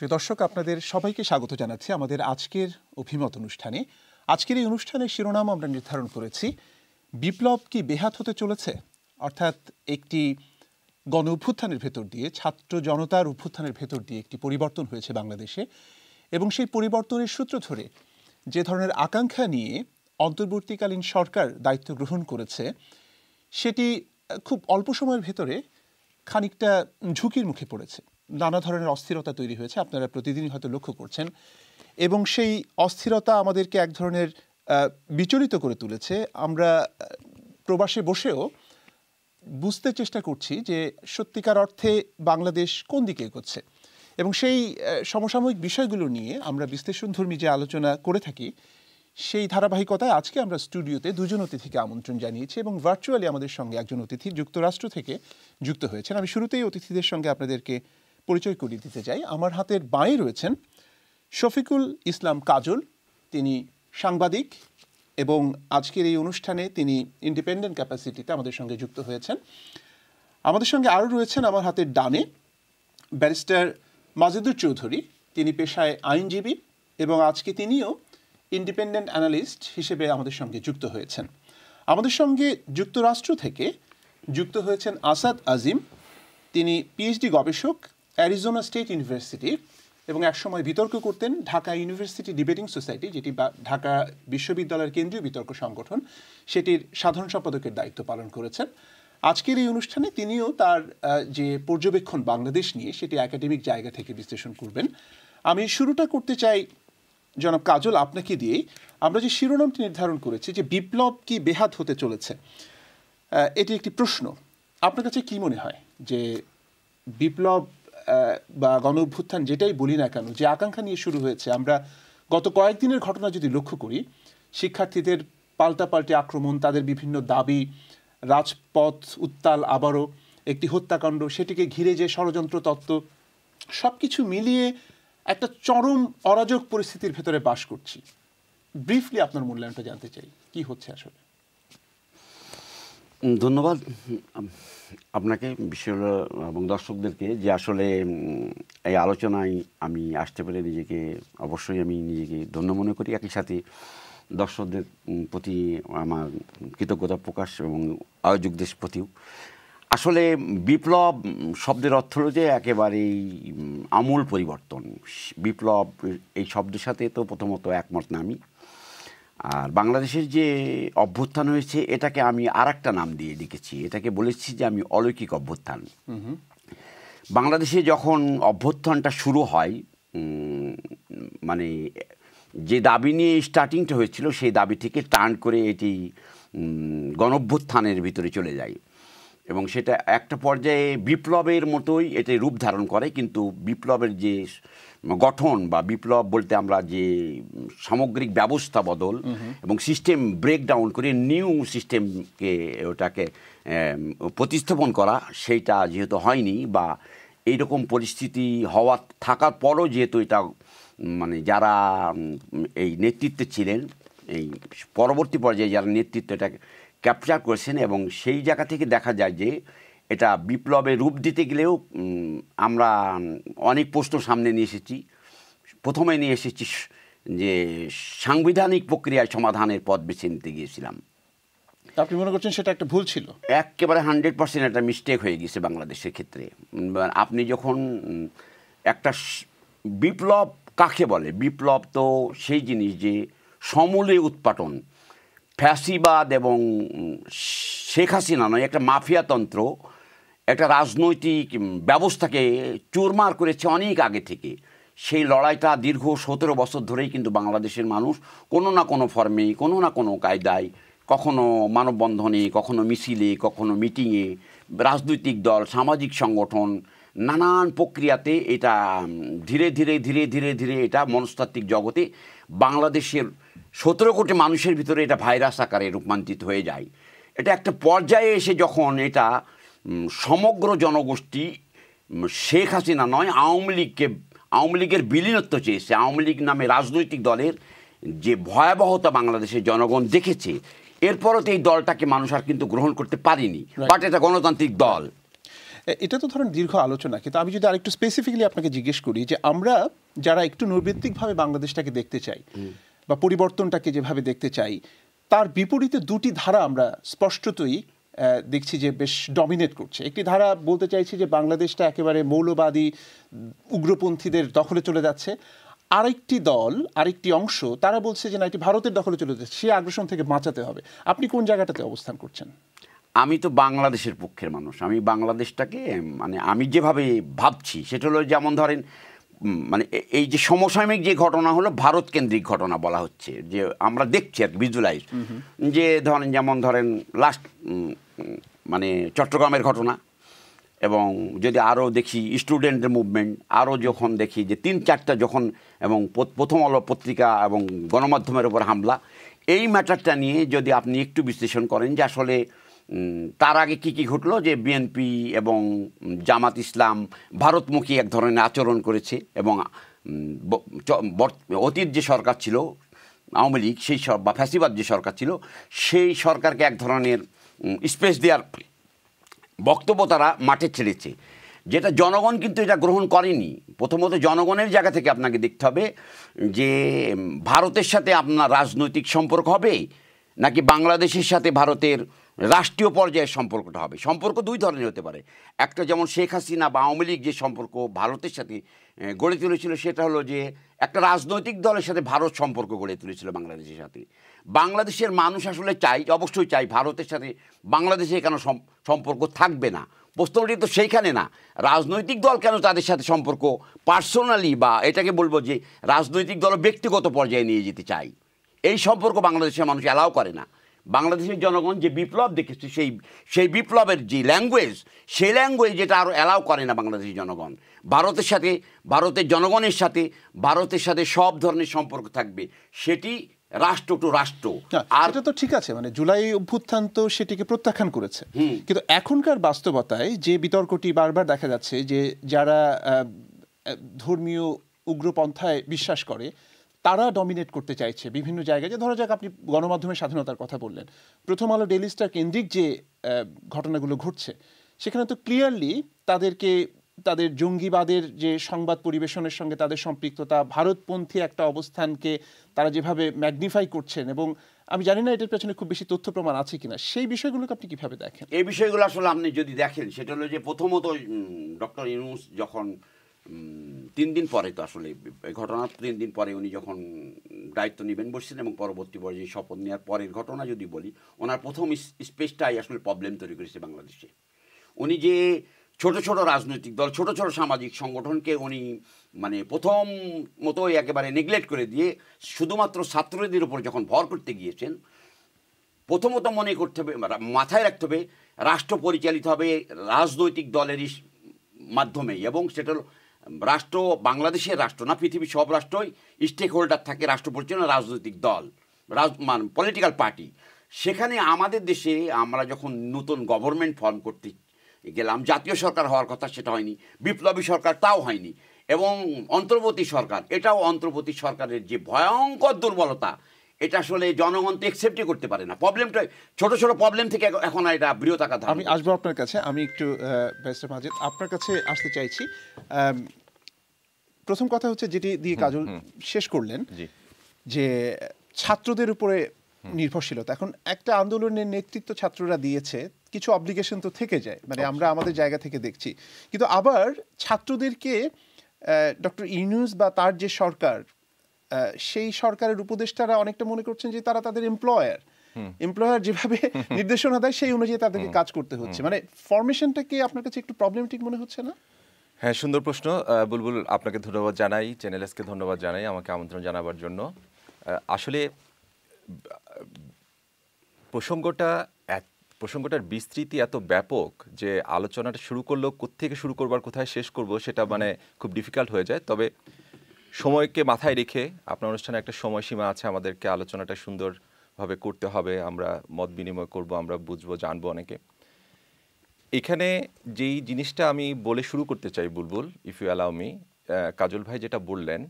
প্রিয় দর্শক আপনাদের সবাইকে স্বাগত জানাচ্ছি আমাদের আজকের অভিমত অনুষ্ঠানে আজকের এই অনুষ্ঠানের শিরোনাম আমরা নির্ধারণ করেছি বিপ্লব কি বেহাত হতে চলেছে অর্থাৎ একটি গণ অভ্যুত্থানের ভেতর দিয়ে ছাত্র জনতার অভ্যুত্থানের ভেতর দিয়ে একটি পরিবর্তন হয়েছে বাংলাদেশে এবং সেই পরিবর্তনের সূত্র ধরে যে ধরনের আকাঙ্ক্ষা নিয়ে অন্তর্বর্তীকালীন সরকার দায়িত্ব গ্রহণ করেছে সেটি খুব অল্প সময়ের ভেতরে খানিকটা ঝুঁকির মুখে পড়েছে নানা ধরনের অস্থিরতা তৈরি হয়েছে আপনারা প্রতিদিনই হয়তো লক্ষ্য করছেন এবং সেই অস্থিরতা আমাদেরকে এক ধরনের বিচলিত করে তুলেছে আমরা প্রবাসে বসেও বুঝতে চেষ্টা করছি যে সত্যিকার অর্থে বাংলাদেশ কোন দিকে এগোচ্ছে এবং সেই সমসাময়িক বিষয়গুলো নিয়ে আমরা ধর্মী যে আলোচনা করে থাকি সেই ধারাবাহিকতায় আজকে আমরা স্টুডিওতে দুজন অতিথিকে আমন্ত্রণ জানিয়েছি এবং ভার্চুয়ালি আমাদের সঙ্গে একজন অতিথি যুক্তরাষ্ট্র থেকে যুক্ত হয়েছেন আমি শুরুতেই অতিথিদের সঙ্গে আপনাদেরকে পরিচয় করিয়ে দিতে চাই আমার হাতের বাঁয়ে রয়েছেন শফিকুল ইসলাম কাজল তিনি সাংবাদিক এবং আজকের এই অনুষ্ঠানে তিনি ইন্ডিপেন্ডেন্ট ক্যাপাসিটিতে আমাদের সঙ্গে যুক্ত হয়েছেন আমাদের সঙ্গে আরও রয়েছেন আমার হাতের ডানে ব্যারিস্টার মাজেদুর চৌধুরী তিনি পেশায় আইনজীবী এবং আজকে তিনিও ইন্ডিপেন্ডেন্ট অ্যানালিস্ট হিসেবে আমাদের সঙ্গে যুক্ত হয়েছেন আমাদের সঙ্গে যুক্তরাষ্ট্র থেকে যুক্ত হয়েছেন আসাদ আজিম তিনি পিএইচডি গবেষক অ্যারিজোনা স্টেট ইউনিভার্সিটি এবং একসময় বিতর্ক করতেন ঢাকা ইউনিভার্সিটি ডিবেটিং সোসাইটি যেটি ঢাকা বিশ্ববিদ্যালয়ের কেন্দ্রীয় বিতর্ক সংগঠন সেটির সাধারণ সম্পাদকের দায়িত্ব পালন করেছেন আজকের এই অনুষ্ঠানে তিনিও তার যে পর্যবেক্ষণ বাংলাদেশ নিয়ে সেটি একাডেমিক জায়গা থেকে বিশ্লেষণ করবেন আমি শুরুটা করতে চাই জনাব কাজল আপনাকে দিয়ে আমরা যে শিরোনামটি নির্ধারণ করেছি যে বিপ্লব কি বেহাত হতে চলেছে এটি একটি প্রশ্ন আপনার কাছে কি মনে হয় যে বিপ্লব বা গণ অভ্যুত্থান যেটাই বলি না কেন যে আকাঙ্ক্ষা নিয়ে শুরু হয়েছে আমরা গত কয়েকদিনের ঘটনা যদি লক্ষ্য করি শিক্ষার্থীদের পাল্টাপাল্টি আক্রমণ তাদের বিভিন্ন দাবি রাজপথ উত্তাল আবারও একটি হত্যাকাণ্ড সেটিকে ঘিরে যে ষড়যন্ত্র তত্ত্ব সব কিছু মিলিয়ে একটা চরম অরাজক পরিস্থিতির ভেতরে বাস করছি ব্রিফলি আপনার মূল্যায়নটা জানতে চাই কি হচ্ছে আসলে ধন্যবাদ আপনাকে বিশ্ব এবং দর্শকদেরকে যে আসলে এই আলোচনায় আমি আসতে পেরে নিজেকে অবশ্যই আমি নিজেকে ধন্য মনে করি একই সাথে দর্শকদের প্রতি আমার কৃতজ্ঞতা প্রকাশ এবং আয়োজকদের প্রতিও আসলে বিপ্লব শব্দের অর্থ যে একেবারেই আমূল পরিবর্তন বিপ্লব এই শব্দের সাথে তো প্রথমত একমত নামি আমি আর বাংলাদেশের যে অভ্যুত্থান হয়েছে এটাকে আমি আর নাম দিয়ে লিখেছি এটাকে বলেছি যে আমি অলৌকিক অভ্যুত্থান বাংলাদেশে যখন অভ্যুত্থানটা শুরু হয় মানে যে দাবি নিয়ে স্টার্টিংটা হয়েছিল সেই দাবি থেকে টার্ন করে এটি গণভ্যুত্থানের ভিতরে চলে যায় এবং সেটা একটা পর্যায়ে বিপ্লবের মতোই এটি রূপ ধারণ করে কিন্তু বিপ্লবের যে গঠন বা বিপ্লব বলতে আমরা যে সামগ্রিক ব্যবস্থা বদল এবং সিস্টেম ব্রেকডাউন করে নিউ সিস্টেমকে ওটাকে প্রতিস্থাপন করা সেইটা যেহেতু হয়নি বা এইরকম পরিস্থিতি হওয়া থাকার পরও যেহেতু এটা মানে যারা এই নেতৃত্বে ছিলেন এই পরবর্তী পর্যায়ে যারা নেতৃত্ব এটাকে ক্যাপচার করেছেন এবং সেই জায়গা থেকে দেখা যায় যে এটা বিপ্লবের রূপ দিতে গেলেও আমরা অনেক প্রশ্ন সামনে নিয়ে এসেছি প্রথমে নিয়ে এসেছি যে সাংবিধানিক প্রক্রিয়ায় সমাধানের পথ বেছে নিতে গিয়েছিলাম আপনি মনে করছেন সেটা একটা ভুল ছিল একেবারে হান্ড্রেড পার্সেন্ট একটা মিস্টেক হয়ে গেছে বাংলাদেশের ক্ষেত্রে আপনি যখন একটা বিপ্লব কাকে বলে বিপ্লব তো সেই জিনিস যে সমূলে উৎপাটন ফ্যাসিবাদ এবং শেখ হাসিনা নয় একটা মাফিয়াতন্ত্র একটা রাজনৈতিক ব্যবস্থাকে চুরমার করেছে অনেক আগে থেকে সেই লড়াইটা দীর্ঘ সতেরো বছর ধরেই কিন্তু বাংলাদেশের মানুষ কোনো না কোনো ফর্মে কোনো না কোনো কায়দায় কখনো মানববন্ধনে কখনো মিছিলে কখনো মিটিংয়ে রাজনৈতিক দল সামাজিক সংগঠন নানান প্রক্রিয়াতে এটা ধীরে ধীরে ধীরে ধীরে ধীরে এটা মনস্তাত্ত্বিক জগতে বাংলাদেশের সতেরো কোটি মানুষের ভিতরে এটা ভাইরাস আকারে রূপান্তরিত হয়ে যায় এটা একটা পর্যায়ে এসে যখন এটা সমগ্র জনগোষ্ঠী শেখ হাসিনা নয় আওয়ামী লীগকে আওয়ামী লীগের বিলীনত্ব চেয়েছে আওয়ামী লীগ নামে রাজনৈতিক দলের যে ভয়াবহতা বাংলাদেশের জনগণ দেখেছে এরপরও তো এই দলটাকে মানুষ আর কিন্তু গ্রহণ করতে পারেনি বাট এটা গণতান্ত্রিক দল এটা তো ধরেন দীর্ঘ আলোচনা কিন্তু আমি যদি আরেকটু স্পেসিফিকলি আপনাকে জিজ্ঞেস করি যে আমরা যারা একটু নৈবৃত্তিকভাবে বাংলাদেশটাকে দেখতে চাই বা পরিবর্তনটাকে যেভাবে দেখতে চাই তার বিপরীতে দুটি ধারা আমরা স্পষ্টতই দেখছি যে বেশ ডমিনেট করছে একটি ধারা বলতে চাইছি যে বাংলাদেশটা একেবারে মৌলবাদী উগ্রপন্থীদের দখলে চলে যাচ্ছে আরেকটি দল আরেকটি অংশ তারা বলছে যে না এটি ভারতের দখলে চলে যাচ্ছে সে আগ্রাসন থেকে বাঁচাতে হবে আপনি কোন জায়গাটাতে অবস্থান করছেন আমি তো বাংলাদেশের পক্ষের মানুষ আমি বাংলাদেশটাকে মানে আমি যেভাবে ভাবছি সেটা হলো যেমন ধরেন মানে এই যে সমসাময়িক যে ঘটনা হলো ভারত কেন্দ্রিক ঘটনা বলা হচ্ছে যে আমরা দেখছি আর ভিজুয়ালাইজ যে ধরেন যেমন ধরেন লাস্ট মানে চট্টগ্রামের ঘটনা এবং যদি আরও দেখি স্টুডেন্টদের মুভমেন্ট আরও যখন দেখি যে তিন চারটা যখন এবং প্রথম আলো পত্রিকা এবং গণমাধ্যমের উপর হামলা এই ম্যাটারটা নিয়ে যদি আপনি একটু বিশ্লেষণ করেন যে আসলে তার আগে কি কি ঘটলো যে বিএনপি এবং জামাত ইসলাম ভারতমুখী এক ধরনের আচরণ করেছে এবং অতীত যে সরকার ছিল আওয়ামী লীগ সেই বা ফ্যাসিবাদ যে সরকার ছিল সেই সরকারকে এক ধরনের স্পেস দেওয়ার বক্তব্য তারা মাঠে ছেড়েছে যেটা জনগণ কিন্তু এটা গ্রহণ করেনি প্রথমত জনগণের জায়গা থেকে আপনাকে দেখতে হবে যে ভারতের সাথে আপনার রাজনৈতিক সম্পর্ক হবে নাকি বাংলাদেশের সাথে ভারতের রাষ্ট্রীয় পর্যায়ের সম্পর্কটা হবে সম্পর্ক দুই ধরনের হতে পারে একটা যেমন শেখ হাসিনা বা আওয়ামী লীগ যে সম্পর্ক ভারতের সাথে গড়ে তুলেছিল সেটা হলো যে একটা রাজনৈতিক দলের সাথে ভারত সম্পর্ক গড়ে তুলেছিল বাংলাদেশের সাথে বাংলাদেশের মানুষ আসলে চাই অবশ্যই চাই ভারতের সাথে বাংলাদেশে কেন সম্পর্ক থাকবে না প্রশ্নটি তো সেইখানে না রাজনৈতিক দল কেন তাদের সাথে সম্পর্ক পার্সোনালি বা এটাকে বলবো যে রাজনৈতিক দল ব্যক্তিগত পর্যায়ে নিয়ে যেতে চাই এই সম্পর্ক বাংলাদেশের মানুষ অ্যালাউ করে না বাংলাদেশের জনগণ যে বিপ্লব দেখেছে সেই সেই বিপ্লবের যে ল্যাঙ্গুয়েজ সেই ল্যাঙ্গুয়েজ যেটা আরও অ্যালাউ করে না বাংলাদেশের জনগণ ভারতের সাথে ভারতের জনগণের সাথে ভারতের সাথে সব ধরনের সম্পর্ক থাকবে সেটি রাষ্ট্র টু রাষ্ট্র আর এটা তো ঠিক আছে মানে জুলাই অভ্যুত্থান তো সেটিকে প্রত্যাখ্যান করেছে কিন্তু এখনকার বাস্তবতায় যে বিতর্কটি বারবার দেখা যাচ্ছে যে যারা ধর্মীয় উগ্রপন্থায় বিশ্বাস করে তারা ডমিনেট করতে চাইছে বিভিন্ন জায়গায় যে ধরা যাক আপনি গণমাধ্যমের স্বাধীনতার কথা বললেন প্রথম আলো ডেলি স্টার কেন্দ্রিক যে ঘটনাগুলো ঘটছে সেখানে তো ক্লিয়ারলি তাদেরকে তাদের জঙ্গিবাদের যে সংবাদ পরিবেশনের সঙ্গে তাদের সম্পৃক্ততা ভারতপন্থী একটা অবস্থানকে তারা যেভাবে ম্যাগনিফাই করছেন এবং আমি জানি না এটার পেছনে খুব বেশি তথ্য প্রমাণ আছে কিনা সেই বিষয়গুলোকে আপনি কিভাবে দেখেন এই বিষয়গুলো আসলে আপনি যদি দেখেন সেটা হলো যে প্রথমত ডক্টর ইউনুস যখন তিন দিন পরে তো আসলে ঘটনার তিন দিন পরে উনি যখন দায়িত্ব নেবেন বসছিলেন এবং পরবর্তী পর্যায়ে শপথ নেওয়ার পরের ঘটনা যদি বলি ওনার প্রথম স্পেসটাই আসলে প্রবলেম তৈরি করেছে বাংলাদেশে উনি যে ছোট ছোট রাজনৈতিক দল ছোট ছোট সামাজিক সংগঠনকে উনি মানে প্রথম মতোই একেবারে নেগলেক্ট করে দিয়ে শুধুমাত্র ছাত্রদের উপর যখন ভর করতে গিয়েছেন প্রথমত মনে করতে হবে মানে মাথায় রাখতে হবে রাষ্ট্র পরিচালিত হবে রাজনৈতিক দলেরই মাধ্যমে এবং সেটা রাষ্ট্র বাংলাদেশের রাষ্ট্র না পৃথিবীর সব রাষ্ট্রই স্টেক হোল্ডার থাকে রাষ্ট্র পরিচালনা রাজনৈতিক দল রাজ মান পলিটিক্যাল পার্টি সেখানে আমাদের দেশে আমরা যখন নতুন গভর্নমেন্ট ফর্ম করতে গেলাম জাতীয় সরকার হওয়ার কথা সেটা হয়নি বিপ্লবী সরকার তাও হয়নি এবং অন্তর্বর্তী সরকার এটাও অন্তর্বর্তী সরকারের যে ভয়ঙ্কর দুর্বলতা এটা আসলে জনগণ তো একসেপ্টই করতে পারে না প্রবলেমটা ছোট ছোট প্রবলেম থেকে এখন এটা বৃহৎ আকার আমি আসবো আপনার কাছে আমি একটু ব্যস্ত মাঝে আপনার কাছে আসতে চাইছি প্রথম কথা হচ্ছে যেটি দিয়ে কাজল শেষ করলেন যে ছাত্রদের উপরে নির্ভরশীলতা এখন একটা আন্দোলনের নেতৃত্ব ছাত্ররা দিয়েছে কিছু অব্লিগেশন তো থেকে যায় মানে আমরা আমাদের জায়গা থেকে দেখছি কিন্তু আবার ছাত্রদেরকে ডক্টর ইউনুস বা তার যে সরকার সেই সরকারের উপদেষ্টারা অনেকটা মনে করছেন যে তারা তাদের এমপ্লয়ার এমপ্লয়ার যেভাবে নির্দেশনা দেয় সেই অনুযায়ী তাদেরকে কাজ করতে হচ্ছে মানে ফরমেশনটা কি আপনার কাছে একটু প্রবলেমেটিক মনে হচ্ছে না হ্যাঁ সুন্দর প্রশ্ন বুলবুল আপনাকে ধন্যবাদ জানাই চ্যানেল এসকে ধন্যবাদ জানাই আমাকে আমন্ত্রণ জানাবার জন্য আসলে প্রসঙ্গটা প্রসঙ্গটার বিস্তৃতি এত ব্যাপক যে আলোচনাটা শুরু করলো কোথেকে শুরু করবার কোথায় শেষ করব সেটা মানে খুব ডিফিকাল্ট হয়ে যায় তবে সময়কে মাথায় রেখে আপনার অনুষ্ঠানে একটা সময়সীমা আছে আমাদেরকে আলোচনাটা সুন্দরভাবে করতে হবে আমরা মত বিনিময় করব আমরা বুঝবো জানবো অনেকে এখানে যেই জিনিসটা আমি বলে শুরু করতে চাই Bulbul if you allow me Kajal ভাই যেটা বললেন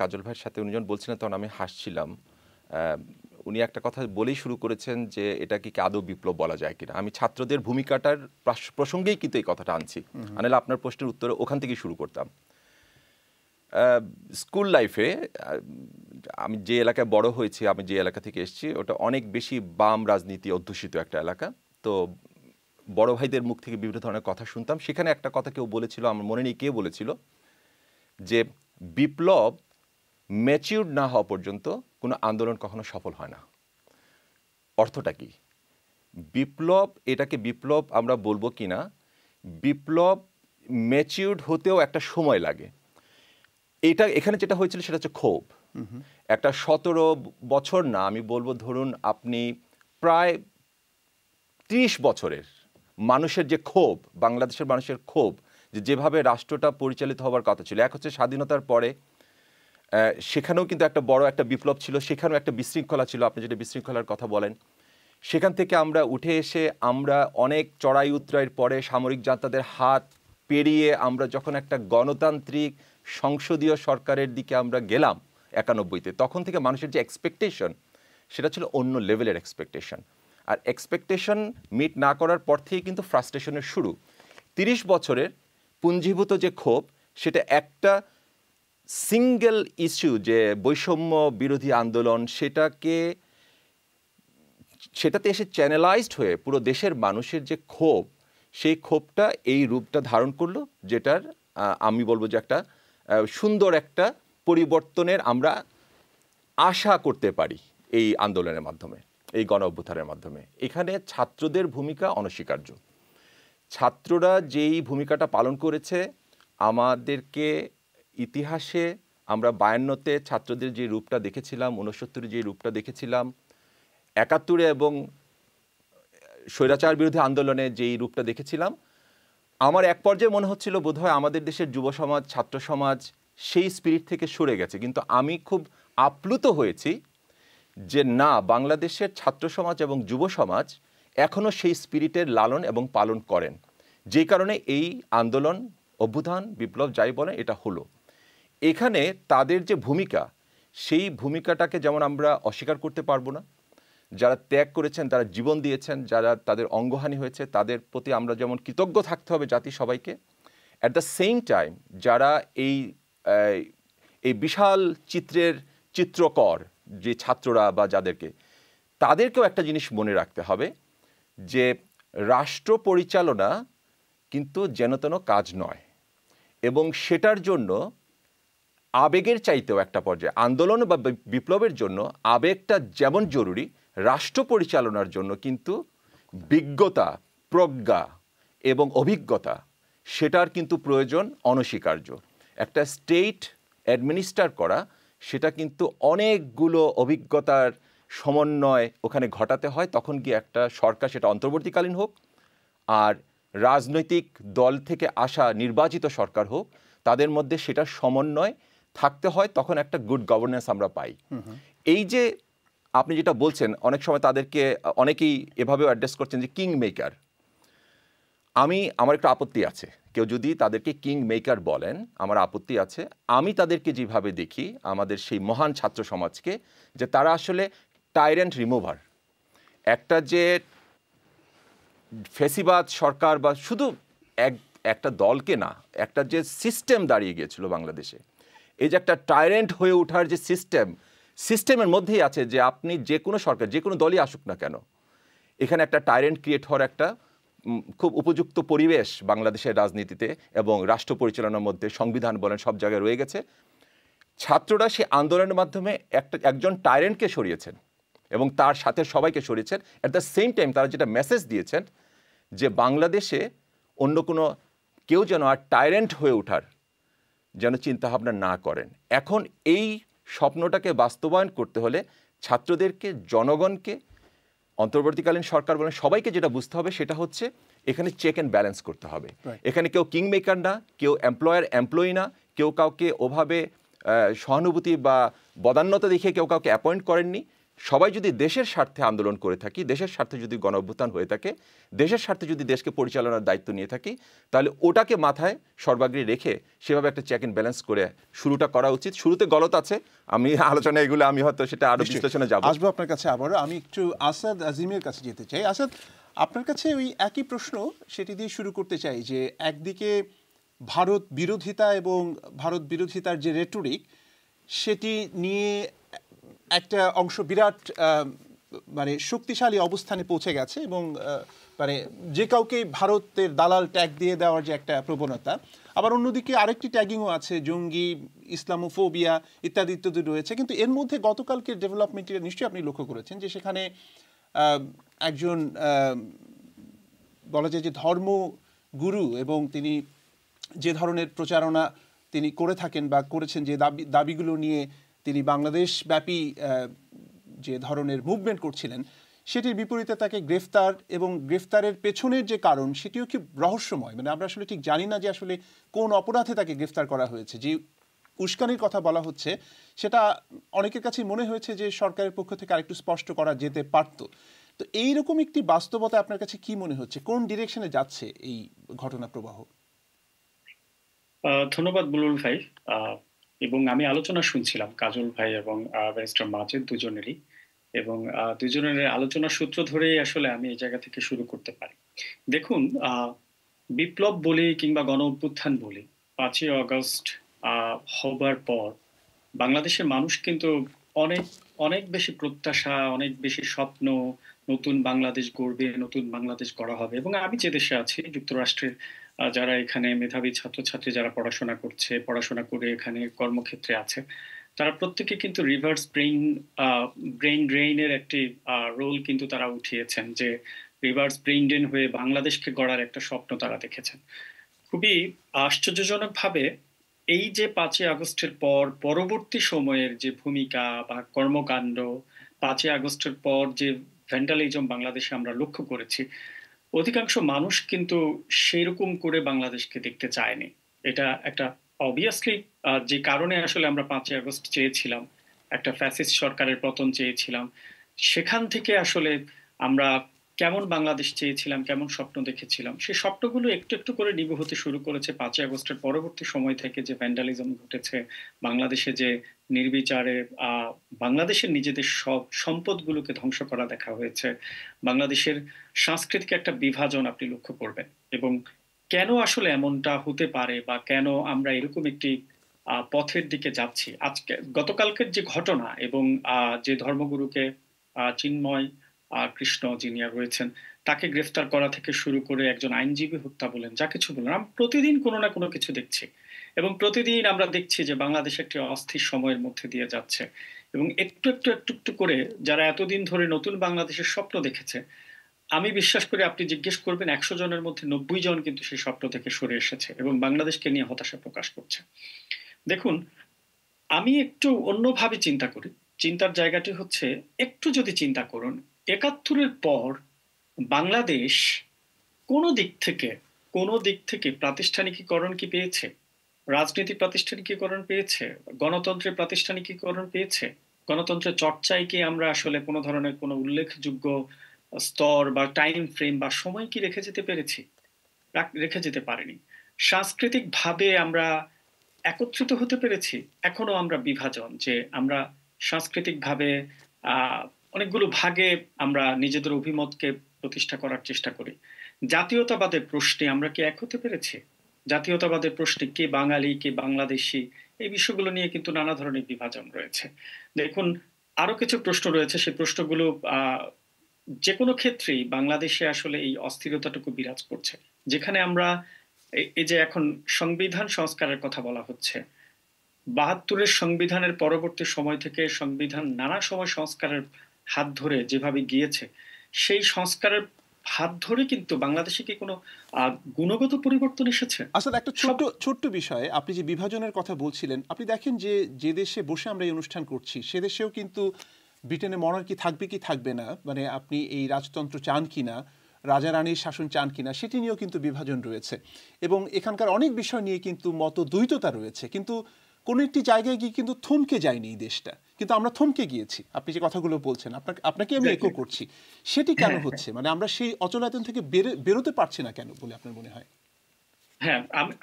কাজল ভাইয়ের সাথে উনি যখন বলছিলেন তখন আমি হাসছিলাম উনি একটা কথা বলেই শুরু করেছেন যে এটা কি আদৌ বিপ্লব বলা যায় কিনা আমি ছাত্রদের ভূমিকাটার প্রসঙ্গেই কিন্তু এই কথাটা আনছি আনলে আপনার প্রশ্নের উত্তরে ওখান থেকেই শুরু করতাম স্কুল লাইফে আমি যে এলাকায় বড় হয়েছি আমি যে এলাকা থেকে এসেছি ওটা অনেক বেশি বাম রাজনীতি অধ্যুষিত একটা এলাকা তো বড় ভাইদের মুখ থেকে বিভিন্ন ধরনের কথা শুনতাম সেখানে একটা কথা কেউ বলেছিল আমার মনে নেই কে বলেছিল যে বিপ্লব ম্যাচিউর না হওয়া পর্যন্ত কোনো আন্দোলন কখনো সফল হয় না অর্থটা কি বিপ্লব এটাকে বিপ্লব আমরা বলবো কি না বিপ্লব ম্যাচিউর্ড হতেও একটা সময় লাগে এটা এখানে যেটা হয়েছিল সেটা হচ্ছে ক্ষোভ একটা সতেরো বছর না আমি বলবো ধরুন আপনি প্রায় ত্রিশ বছরের মানুষের যে ক্ষোভ বাংলাদেশের মানুষের ক্ষোভ যে যেভাবে রাষ্ট্রটা পরিচালিত হওয়ার কথা ছিল এক হচ্ছে স্বাধীনতার পরে সেখানেও কিন্তু একটা বড় একটা বিপ্লব ছিল সেখানেও একটা বিশৃঙ্খলা ছিল আপনি যেটা বিশৃঙ্খলার কথা বলেন সেখান থেকে আমরা উঠে এসে আমরা অনেক চড়াই উত্তরাইয়ের পরে সামরিক যাত্রাদের হাত পেরিয়ে আমরা যখন একটা গণতান্ত্রিক সংসদীয় সরকারের দিকে আমরা গেলাম একানব্বইতে তখন থেকে মানুষের যে এক্সপেকটেশন সেটা ছিল অন্য লেভেলের এক্সপেকটেশন আর এক্সপেকটেশন মিট না করার পর থেকেই কিন্তু ফ্রাস্ট্রেশনের শুরু তিরিশ বছরের পুঞ্জীভূত যে ক্ষোভ সেটা একটা সিঙ্গেল ইস্যু যে বৈষম্য বিরোধী আন্দোলন সেটাকে সেটাতে এসে চ্যানেলাইজড হয়ে পুরো দেশের মানুষের যে ক্ষোভ সেই ক্ষোভটা এই রূপটা ধারণ করলো যেটার আমি বলবো যে একটা সুন্দর একটা পরিবর্তনের আমরা আশা করতে পারি এই আন্দোলনের মাধ্যমে এই গণ অভ্যুত্থানের মাধ্যমে এখানে ছাত্রদের ভূমিকা অনস্বীকার্য ছাত্ররা যেই ভূমিকাটা পালন করেছে আমাদেরকে ইতিহাসে আমরা বায়ান্নতে ছাত্রদের যে রূপটা দেখেছিলাম ঊনসত্তরে যে রূপটা দেখেছিলাম একাত্তরে এবং স্বৈরাচার বিরোধী আন্দোলনে যেই রূপটা দেখেছিলাম আমার এক পর্যায়ে মনে হচ্ছিল বোধহয় আমাদের দেশের যুব সমাজ ছাত্র সমাজ সেই স্পিরিট থেকে সরে গেছে কিন্তু আমি খুব আপ্লুত হয়েছি যে না বাংলাদেশের ছাত্র সমাজ এবং যুব সমাজ এখনও সেই স্পিরিটের লালন এবং পালন করেন যে কারণে এই আন্দোলন অভ্যুত্থান বিপ্লব যাই বলে এটা হলো এখানে তাদের যে ভূমিকা সেই ভূমিকাটাকে যেমন আমরা অস্বীকার করতে পারবো না যারা ত্যাগ করেছেন তারা জীবন দিয়েছেন যারা তাদের অঙ্গহানি হয়েছে তাদের প্রতি আমরা যেমন কৃতজ্ঞ থাকতে হবে জাতি সবাইকে অ্যাট দ্য সেম টাইম যারা এই এই বিশাল চিত্রের চিত্রকর যে ছাত্ররা বা যাদেরকে তাদেরকেও একটা জিনিস মনে রাখতে হবে যে রাষ্ট্র পরিচালনা কিন্তু তেন কাজ নয় এবং সেটার জন্য আবেগের চাইতেও একটা পর্যায়ে আন্দোলন বা বিপ্লবের জন্য আবেগটা যেমন জরুরি রাষ্ট্র পরিচালনার জন্য কিন্তু বিজ্ঞতা প্রজ্ঞা এবং অভিজ্ঞতা সেটার কিন্তু প্রয়োজন অনস্বীকার্য একটা স্টেট অ্যাডমিনিস্টার করা সেটা কিন্তু অনেকগুলো অভিজ্ঞতার সমন্বয় ওখানে ঘটাতে হয় তখন কি একটা সরকার সেটা অন্তর্বর্তীকালীন হোক আর রাজনৈতিক দল থেকে আসা নির্বাচিত সরকার হোক তাদের মধ্যে সেটা সমন্বয় থাকতে হয় তখন একটা গুড গভর্নেন্স আমরা পাই এই যে আপনি যেটা বলছেন অনেক সময় তাদেরকে অনেকেই এভাবেও অ্যাড্রেস করছেন যে কিং মেকার আমি আমার একটা আপত্তি আছে কেউ যদি তাদেরকে কিং মেকার বলেন আমার আপত্তি আছে আমি তাদেরকে যেভাবে দেখি আমাদের সেই মহান ছাত্র সমাজকে যে তারা আসলে টাইরেন্ট রিমুভার একটা যে ফেসিবাদ সরকার বা শুধু এক একটা দলকে না একটা যে সিস্টেম দাঁড়িয়ে গিয়েছিল বাংলাদেশে এই যে একটা টাইরেন্ট হয়ে ওঠার যে সিস্টেম সিস্টেমের মধ্যেই আছে যে আপনি যে কোনো সরকার যে কোনো দলই আসুক না কেন এখানে একটা টাইরেন্ট ক্রিয়েট হওয়ার একটা খুব উপযুক্ত পরিবেশ বাংলাদেশের রাজনীতিতে এবং রাষ্ট্র পরিচালনার মধ্যে সংবিধান বলেন সব জায়গায় রয়ে গেছে ছাত্ররা সে আন্দোলনের মাধ্যমে একটা একজন টাইরেন্টকে সরিয়েছেন এবং তার সাথে সবাইকে সরিয়েছেন অ্যাট দ্য সেম টাইম তারা যেটা মেসেজ দিয়েছেন যে বাংলাদেশে অন্য কোনো কেউ যেন আর টাইরেন্ট হয়ে ওঠার যেন চিন্তাভাবনা না করেন এখন এই স্বপ্নটাকে বাস্তবায়ন করতে হলে ছাত্রদেরকে জনগণকে অন্তর্বর্তীকালীন সরকার বলেন সবাইকে যেটা বুঝতে হবে সেটা হচ্ছে এখানে চেক অ্যান্ড ব্যালেন্স করতে হবে এখানে কেউ কিং মেকার না কেউ এমপ্লয়ার এমপ্লয়ি না কেউ কাউকে ওভাবে সহানুভূতি বা বদান্যতা দেখে কেউ কাউকে অ্যাপয়েন্ট করেননি সবাই যদি দেশের স্বার্থে আন্দোলন করে থাকি দেশের স্বার্থে যদি গণঅভ্যুত্থান হয়ে থাকে দেশের স্বার্থে যদি দেশকে পরিচালনার দায়িত্ব নিয়ে থাকি তাহলে ওটাকে মাথায় সর্বাগ্রে রেখে সেভাবে একটা চেক অ্যান্ড ব্যালেন্স করে শুরুটা করা উচিত শুরুতে গলত আছে আমি আলোচনা এগুলো আমি হয়তো সেটা আরও বিশ্লেষণে যাবো আসবো আপনার কাছে আবারও আমি একটু আসাদ আজিমের কাছে যেতে চাই আসাদ আপনার কাছে ওই একই প্রশ্ন সেটি দিয়ে শুরু করতে চাই যে একদিকে ভারত বিরোধিতা এবং ভারত বিরোধিতার যে রেটুরিক সেটি নিয়ে একটা অংশ বিরাট মানে শক্তিশালী অবস্থানে পৌঁছে গেছে এবং মানে যে কাউকে ভারতের দালাল ট্যাগ দিয়ে দেওয়ার যে একটা প্রবণতা আবার অন্যদিকে আরেকটি ট্যাগিংও আছে জঙ্গি ইসলামোফোবিয়া ইত্যাদি ইত্যাদি রয়েছে কিন্তু এর মধ্যে গতকালকের ডেভেলপমেন্টটা নিশ্চয়ই আপনি লক্ষ্য করেছেন যে সেখানে একজন বলা যায় যে ধর্ম গুরু এবং তিনি যে ধরনের প্রচারণা তিনি করে থাকেন বা করেছেন যে দাবি দাবিগুলো নিয়ে তিনি বাংলাদেশ ব্যাপী যে ধরনের মুভমেন্ট করছিলেন সেটির বিপরীতে তাকে গ্রেফতার এবং গ্রেফতারের পেছনের যে কারণ সেটিও খুব রহস্যময় মানে আমরা আসলে ঠিক জানি না যে আসলে কোন অপরাধে তাকে গ্রেফতার করা হয়েছে যে উস্কানির কথা বলা হচ্ছে সেটা অনেকের কাছে মনে হয়েছে যে সরকারের পক্ষ থেকে আরেকটু স্পষ্ট করা যেতে পারত তো এইরকম একটি বাস্তবতা আপনার কাছে কি মনে হচ্ছে কোন ডিরেকশনে যাচ্ছে এই ঘটনা প্রবাহ ধন্যবাদ বুলুল ভাই এবং আমি আলোচনা শুনছিলাম কাজল ভাই এবং ব্যারিস্টার মাজেদ দুজনেরই এবং দুজনের আলোচনা সূত্র ধরেই আসলে আমি এই জায়গা থেকে শুরু করতে পারি দেখুন বিপ্লব বলি কিংবা গণ অভ্যুত্থান বলি পাঁচই অগস্ট হবার পর বাংলাদেশের মানুষ কিন্তু অনেক অনেক বেশি প্রত্যাশা অনেক বেশি স্বপ্ন নতুন বাংলাদেশ গড়বে নতুন বাংলাদেশ গড়া হবে এবং আমি যে দেশে আছি যুক্তরাষ্ট্রের যারা এখানে মেধাবী ছাত্রছাত্রী যারা পড়াশোনা করছে পড়াশোনা করে এখানে কর্মক্ষেত্রে আছে তারা প্রত্যেকে কিন্তু রিভার্স ব্রেইন ব্রেইন ড্রেইনের একটি রোল কিন্তু তারা উঠিয়েছেন যে রিভার্স ব্রেইন ড্রেন হয়ে বাংলাদেশকে গড়ার একটা স্বপ্ন তারা দেখেছেন খুবই আশ্চর্যজনকভাবে এই যে পাঁচই আগস্টের পর পরবর্তী সময়ের যে ভূমিকা বা কর্মকাণ্ড পাঁচই আগস্টের পর যে ভ্যান্ডালিজম বাংলাদেশে আমরা লক্ষ্য করেছি অধিকাংশ মানুষ কিন্তু সেরকম করে বাংলাদেশকে দেখতে চায়নি এটা একটা অবভিয়াসলি যে কারণে আসলে আমরা পাঁচই আগস্ট চেয়েছিলাম একটা ফ্যাসিস্ট সরকারের পতন চেয়েছিলাম সেখান থেকে আসলে আমরা কেমন বাংলাদেশ চেয়েছিলাম কেমন স্বপ্ন দেখেছিলাম সেই স্বপ্নগুলো একটু একটু করে নিবু হতে শুরু করেছে পাঁচই আগস্টের পরবর্তী সময় থেকে যে ভ্যান্ডালিজম ঘটেছে বাংলাদেশে যে নির্বিচারে বাংলাদেশের নিজেদের সব সম্পদগুলোকে ধ্বংস করা দেখা হয়েছে বাংলাদেশের সাংস্কৃতিক একটা বিভাজন আপনি লক্ষ্য করবেন এবং কেন আসলে এমনটা হতে পারে বা কেন আমরা এরকম একটি পথের দিকে যাচ্ছি আজকে গতকালকের যে ঘটনা এবং যে ধর্মগুরুকে চিন্ময় কৃষ্ণ যিনি রয়েছেন তাকে গ্রেফতার করা থেকে শুরু করে একজন আইনজীবী হত্যা বলেন যা কিছু বলেন আমি প্রতিদিন কোনো না কোনো কিছু দেখছি এবং প্রতিদিন আমরা দেখছি যে বাংলাদেশ একটি অস্থির সময়ের মধ্যে দিয়ে যাচ্ছে এবং একটু একটু একটু একটু করে যারা এতদিন ধরে নতুন বাংলাদেশের স্বপ্ন দেখেছে আমি বিশ্বাস করি আপনি জিজ্ঞেস করবেন একশো জনের মধ্যে নব্বই জন কিন্তু সেই স্বপ্ন থেকে সরে এসেছে এবং বাংলাদেশকে নিয়ে হতাশা প্রকাশ করছে দেখুন আমি একটু অন্যভাবে চিন্তা করি চিন্তার জায়গাটি হচ্ছে একটু যদি চিন্তা করুন একাত্তরের পর বাংলাদেশ কোনো দিক থেকে কোনো দিক থেকে প্রাতিষ্ঠানিকীকরণ কি পেয়েছে রাজনীতি প্রাতিষ্ঠানিকীকরণ পেয়েছে গণতন্ত্রের প্রাতিষ্ঠানিকীকরণ পেয়েছে গণতন্ত্রের চর্চায় কি আমরা আসলে কোনো ধরনের কোনো উল্লেখযোগ্য স্তর বা টাইম ফ্রেম বা সময় কি রেখে যেতে পেরেছি রেখে যেতে পারিনি সাংস্কৃতিকভাবে আমরা একত্রিত হতে পেরেছি এখনো আমরা বিভাজন যে আমরা সাংস্কৃতিকভাবে অনেকগুলো ভাগে আমরা নিজেদের অভিমতকে প্রতিষ্ঠা করার চেষ্টা করি জাতীয়তাবাদের প্রশ্নে আমরা কি এক হতে পেরেছি জাতীয়তাবাদের প্রশ্নে কে বাঙালি কে বাংলাদেশি এই বিষয়গুলো নিয়ে কিন্তু নানা ধরনের বিভাজন রয়েছে দেখুন আরো কিছু প্রশ্ন রয়েছে সেই প্রশ্নগুলো যে কোনো ক্ষেত্রেই বাংলাদেশে আসলে এই অস্থিরতাটুকু বিরাজ করছে যেখানে আমরা এই যে এখন সংবিধান সংস্কারের কথা বলা হচ্ছে বাহাত্তরের সংবিধানের পরবর্তী সময় থেকে সংবিধান নানা সময় সংস্কারের হাত ধরে যেভাবে গিয়েছে সেই সংস্কারের হাত ধরে কিন্তু বাংলাদেশে কি কোনো গুণগত পরিবর্তন এসেছে আসলে আচ্ছা, একটা ছোট্ট ছোট্ট বিষয়ে আপনি যে বিভাজনের কথা বলছিলেন আপনি দেখেন যে যে দেশে বসে আমরা এই অনুষ্ঠান করছি সে দেশেও কিন্তু ব্রিটেনে কি থাকবে কি থাকবে না মানে আপনি এই রাজতন্ত্র চান কি না রাজা রানীর শাসন চান কি না সেটি নিয়েও কিন্তু বিভাজন রয়েছে এবং এখানকার অনেক বিষয় নিয়ে কিন্তু মত দ্বৈততা রয়েছে কিন্তু কোনো একটি জায়গায় গিয়ে কিন্তু থমকে যায়নি এই দেশটা কিন্তু আমরা থমকে গিয়েছি আপনি যে কথাগুলো বলছেন আপনাকে আপনাকে আমি একো করছি সেটি কেন হচ্ছে মানে আমরা সেই অচলায়তন থেকে বেরোতে পারছি না কেন বলে আপনার মনে হয় হ্যাঁ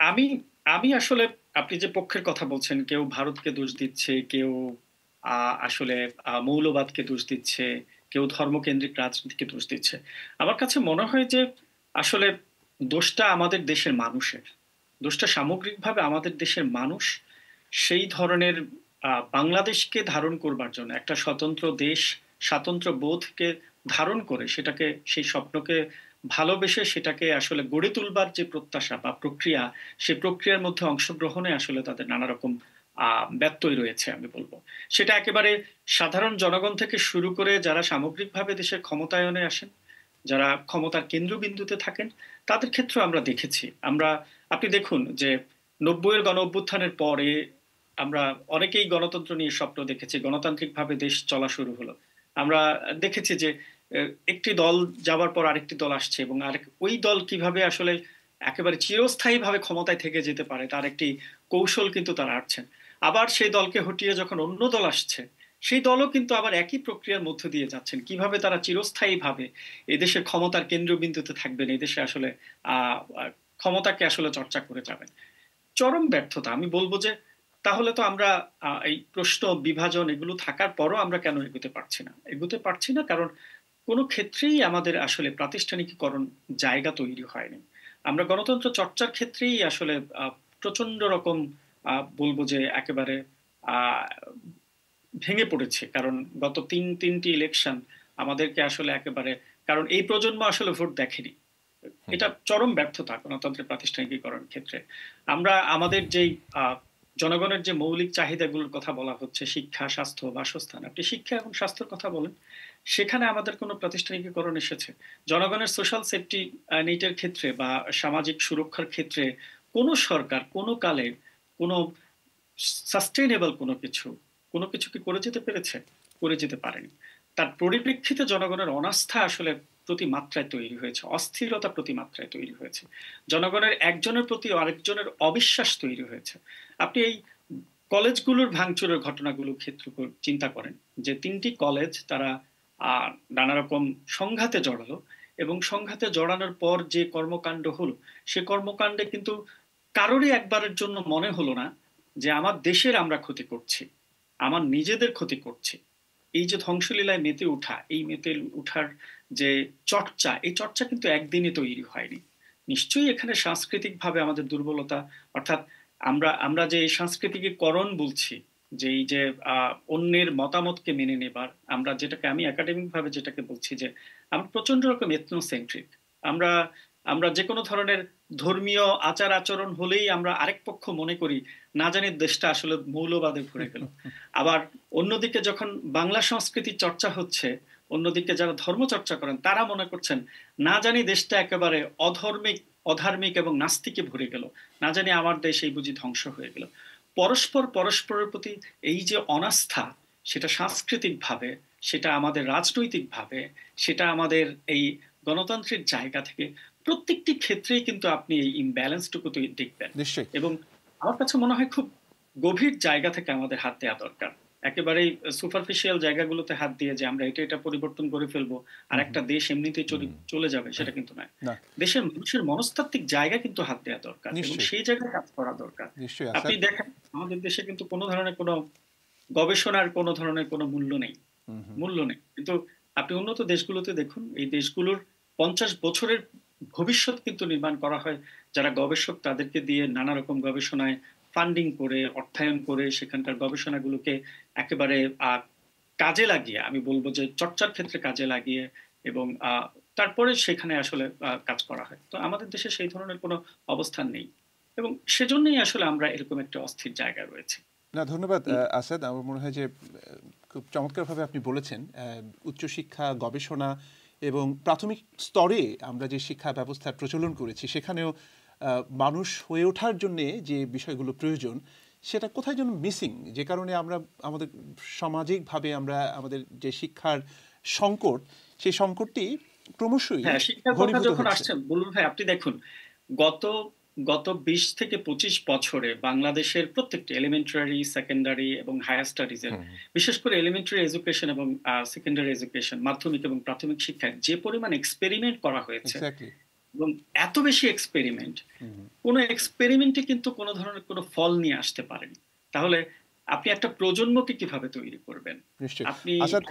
আমি আমি আসলে আপনি যে পক্ষের কথা বলছেন কেউ ভারতকে দোষ দিচ্ছে কেউ আসলে মৌলবাদকে দোষ দিচ্ছে কেউ ধর্মকেন্দ্রিক রাজনীতিকে দোষ দিচ্ছে আমার কাছে মনে হয় যে আসলে দোষটা আমাদের দেশের মানুষের দোষটা সামগ্রিকভাবে আমাদের দেশের মানুষ সেই ধরনের বাংলাদেশকে ধারণ করবার জন্য একটা স্বতন্ত্র দেশ স্বাতন্ত্র বোধকে ধারণ করে সেটাকে সেই স্বপ্নকে ভালোবেসে সেটাকে আসলে গড়ে তুলবার যে প্রত্যাশা বা প্রক্রিয়া সে প্রক্রিয়ার মধ্যে অংশগ্রহণে আসলে তাদের নানা রকম ব্যত্যয় রয়েছে আমি বলবো সেটা একেবারে সাধারণ জনগণ থেকে শুরু করে যারা সামগ্রিকভাবে দেশের ক্ষমতায়নে আসেন যারা ক্ষমতার কেন্দ্রবিন্দুতে থাকেন তাদের ক্ষেত্রে আমরা দেখেছি আমরা আপনি দেখুন যে নব্বইয়ের গণ অভ্যুত্থানের পরে আমরা অনেকেই গণতন্ত্র নিয়ে স্বপ্ন দেখেছি গণতান্ত্রিকভাবে দেশ চলা শুরু হলো আমরা দেখেছি যে একটি দল যাওয়ার পর আরেকটি দল আসছে এবং আরেক ওই দল কিভাবে আসলে একেবারে চিরস্থায়ীভাবে ক্ষমতায় থেকে যেতে পারে তার একটি কৌশল কিন্তু তারা আসছেন আবার সেই দলকে হটিয়ে যখন অন্য দল আসছে সেই দলও কিন্তু আবার একই প্রক্রিয়ার মধ্য দিয়ে যাচ্ছেন কিভাবে তারা চিরস্থায়ীভাবে এদেশের ক্ষমতার কেন্দ্রবিন্দুতে থাকবেন এদেশে আসলে আহ ক্ষমতাকে আসলে চর্চা করে যাবেন চরম ব্যর্থতা আমি বলবো যে তাহলে তো আমরা এই প্রশ্ন বিভাজন এগুলো থাকার পরও আমরা কেন এগুতে পারছি না এগুতে পারছি না কারণ কোনো ক্ষেত্রেই আমাদের আসলে প্রাতিষ্ঠানিকীকরণ জায়গা তৈরি হয়নি আমরা গণতন্ত্র চর্চার ক্ষেত্রেই আসলে প্রচন্ড রকম বলবো যে একেবারে ভেঙে পড়েছে কারণ গত তিন তিনটি ইলেকশন আমাদেরকে আসলে একেবারে কারণ এই প্রজন্ম আসলে ভোট দেখেনি এটা চরম ব্যর্থতা গণতন্ত্রের প্রাতিষ্ঠানিকীকরণ ক্ষেত্রে আমরা আমাদের যেই জনগণের যে মৌলিক চাহিদাগুলোর কথা বলা হচ্ছে শিক্ষা স্বাস্থ্য বাসস্থান আপনি শিক্ষা এবং স্বাস্থ্যের কথা বলেন সেখানে আমাদের কোনো প্রাতিষ্ঠানিকীকরণ এসেছে জনগণের সোশ্যাল সেফটি নেটের ক্ষেত্রে বা সামাজিক সুরক্ষার ক্ষেত্রে কোনো সরকার কোনো কালে কোনো সাস্টেইনেবল কোনো কিছু কোনো কিছু কি করে যেতে পেরেছে করে যেতে পারেনি তার পরিপ্রেক্ষিতে জনগণের অনাস্থা আসলে প্রতি মাত্রায় তৈরি হয়েছে অস্থিরতা প্রতি মাত্রায় তৈরি হয়েছে জনগণের একজনের প্রতি আরেকজনের অবিশ্বাস তৈরি হয়েছে আপনি এই কলেজগুলোর ভাঙচুরের ঘটনাগুলো ক্ষেত্র চিন্তা করেন যে তিনটি কলেজ তারা নানা রকম সংঘাতে জড়ালো এবং সংঘাতে জড়ানোর পর যে কর্মকাণ্ড হলো সে কর্মকাণ্ডে কিন্তু কারোরই একবারের জন্য মনে হলো না যে আমার দেশের আমরা ক্ষতি করছি আমার নিজেদের ক্ষতি করছে এই যে ধ্বংসলীলায় মেতে উঠা এই মেতে উঠার যে চর্চা এই চর্চা কিন্তু একদিনই তৈরি হয়নি নিশ্চয়ই এখানে সাংস্কৃতিকভাবে আমাদের দুর্বলতা অর্থাৎ আমরা আমরা যে সাংস্কৃতিকীকরণ বলছি যে এই যে অন্যের মতামতকে মেনে নেবার আমরা যেটাকে আমি একাডেমিক ভাবে যেটাকে বলছি যে আমরা প্রচন্ড রকম এথনোসেন্ট্রিক আমরা আমরা যে কোনো ধরনের ধর্মীয় আচার আচরণ হলেই আমরা আরেক পক্ষ মনে করি না জানি দেশটা আসলে মৌলবাদে ঘুরে গেল আবার অন্যদিকে যখন বাংলা সংস্কৃতি চর্চা হচ্ছে অন্যদিকে যারা ধর্ম চর্চা করেন তারা মনে করছেন না জানি দেশটা একেবারে অধর্মিক অধার্মিক এবং নাস্তিকে ভরে গেল না জানি আমার দেশ এই বুঝি ধ্বংস হয়ে গেল পরস্পর পরস্পরের প্রতি এই যে অনাস্থা সেটা সাংস্কৃতিকভাবে সেটা আমাদের রাজনৈতিকভাবে সেটা আমাদের এই গণতন্ত্রের জায়গা থেকে প্রত্যেকটি ক্ষেত্রেই কিন্তু আপনি এই ইমব্যালেন্সটুকু দেখবেন এবং আমার কাছে মনে হয় খুব গভীর জায়গা থেকে আমাদের হাত দেওয়া দরকার একেবারেই সুপারফিশিয়াল জায়গাগুলোতে হাত দিয়ে যে আমরা এটা এটা পরিবর্তন করে ফেলবো আর একটা দেশ এমনিতে চলে যাবে সেটা কিন্তু নয় দেশের মানুষের মনস্তাত্ত্বিক জায়গা কিন্তু হাত দেওয়া দরকার সেই জায়গায় কাজ করা দরকার আচ্ছা। আপনি দেখেন আমাদের দেশে কিন্তু কোনো ধরনের কোনো গবেষণার কোনো ধরনের কোনো মূল্য নেই মূল্য নেই কিন্তু আপনি উন্নত দেশগুলোতে দেখুন এই দেশগুলোর পঞ্চাশ বছরের ভবিষ্যৎ কিন্তু নির্মাণ করা হয় যারা গবেষক তাদেরকে দিয়ে নানা রকম গবেষণায় ফান্ডিং করে অর্থায়ন করে সেখানকার গবেষণাগুলোকে একেবারে কাজে লাগিয়ে আমি বলবো যে চর্চার ক্ষেত্রে কাজে লাগিয়ে এবং তারপরে সেখানে আসলে কাজ করা হয় তো আমাদের দেশে সেই ধরনের কোনো অবস্থান নেই এবং সেজন্যই আসলে আমরা এরকম একটা অস্থির জায়গা রয়েছে না ধন্যবাদ আসাদ আমার মনে হয় যে খুব চমৎকারভাবে আপনি বলেছেন উচ্চশিক্ষা গবেষণা এবং প্রাথমিক স্তরে আমরা যে শিক্ষা ব্যবস্থার প্রচলন করেছি সেখানেও মানুষ হয়ে ওঠার জন্যে যে বিষয়গুলো প্রয়োজন সেটা কোথায় যেন মিসিং যে কারণে আমরা আমাদের সামাজিকভাবে আমরা আমাদের যে শিক্ষার সংকট সেই সংকটটি ক্রমশই হ্যাঁ, যখন আসছেন বলুন ভাই আপনি দেখুন গত গত বিশ থেকে পঁচিশ বছরে বাংলাদেশের প্রত্যেকটি এলিমেন্টারি সেকেন্ডারি এবং হায়ার স্টাডিজের বিশেষ করে এলিমেন্টারি এডুকেশন এবং সেকেন্ডারি এডুকেশন মাধ্যমিক এবং প্রাথমিক শিক্ষায় যে পরিমাণ এক্সপেরিমেন্ট করা হয়েছে এবং এত বেশি এক্সপেরিমেন্ট কোন এক্সপেরিমেন্টে কিন্তু কোনো ধরনের কোনো ফল নিয়ে আসতে পারেনি তাহলে আপনি একটা প্রজন্মকে কিভাবে তৈরি করবেন আসাদ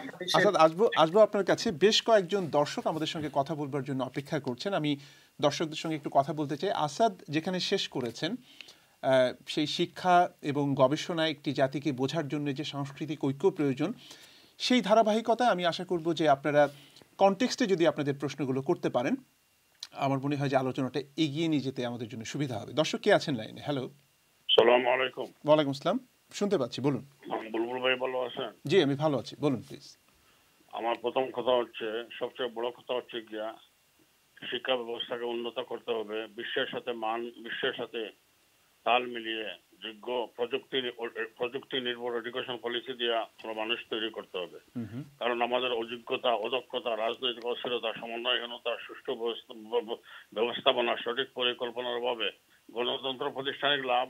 আসবো আসবো আপনার কাছে বেশ কয়েকজন দর্শক আমাদের সঙ্গে কথা বলবার জন্য অপেক্ষা করছেন আমি দর্শকদের সঙ্গে একটু কথা বলতে চাই আসাদ যেখানে শেষ করেছেন সেই শিক্ষা এবং গবেষণা একটি জাতিকে বোঝার জন্য যে সাংস্কৃতিক ঐক্য প্রয়োজন সেই ধারাবাহিকতায় আমি আশা করব যে আপনারা কনটেক্সটে যদি আপনাদের প্রশ্নগুলো করতে পারেন আমার মনে হয় যে আলোচনাটা এগিয়ে নিয়ে যেতে আমাদের জন্য সুবিধা হবে দর্শক কে আছেন লাইনে হ্যালো সালাম আলাইকুম ওয়ালাইকুম আসসালাম শুনতে পাচ্ছি বলুন বুলবুল ভাই ভালো আছেন জি আমি ভালো আছি বলুন প্লিজ আমার প্রথম কথা হচ্ছে সবচেয়ে বড় কথা হচ্ছে গিয়া শিক্ষা ব্যবস্থাকে উন্নত করতে হবে বিশ্বের সাথে মান বিশ্বের সাথে তাল মিলিয়ে যোগ্য প্রযুক্তি প্রযুক্তি নির্ভর এডুকেশন পলিসি দিয়া আমরা মানুষ তৈরি করতে হবে কারণ আমাদের অযোগ্যতা অদক্ষতা রাজনৈতিক অস্থিরতা সমন্বয়হীনতা সুষ্ঠু ব্যবস্থাপনা সঠিক পরিকল্পনার অভাবে গণতন্ত্র প্রতিষ্ঠানিক লাভ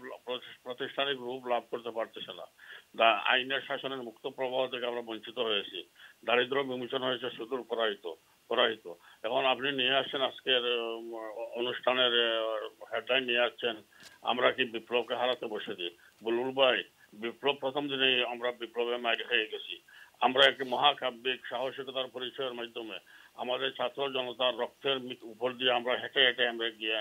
প্রাতিষ্ঠানিক রূপ লাভ করতে পারতেছে না দা আইনের শাসনের মুক্ত প্রবাহ থেকে আমরা বঞ্চিত হয়েছি দারিদ্র বিমোচন হয়েছে সুদূর পরাহিত প্রভাবিত এখন আপনি নিয়ে আসছেন আজকের অনুষ্ঠানের হেডলাইন নিয়ে আসছেন আমরা কি বিপ্লবকে হারাতে বসে দিই বুলবুল ভাই বিপ্লব প্রথম দিনে আমরা বিপ্লবের মাইরে হয়ে গেছি আমরা একটি মহাকাব্যিক সাহসিকতার পরিচয়ের মাধ্যমে আমাদের ছাত্র জনতার রক্তের উপর দিয়ে আমরা হেঁটে হেঁটে আমরা গিয়ে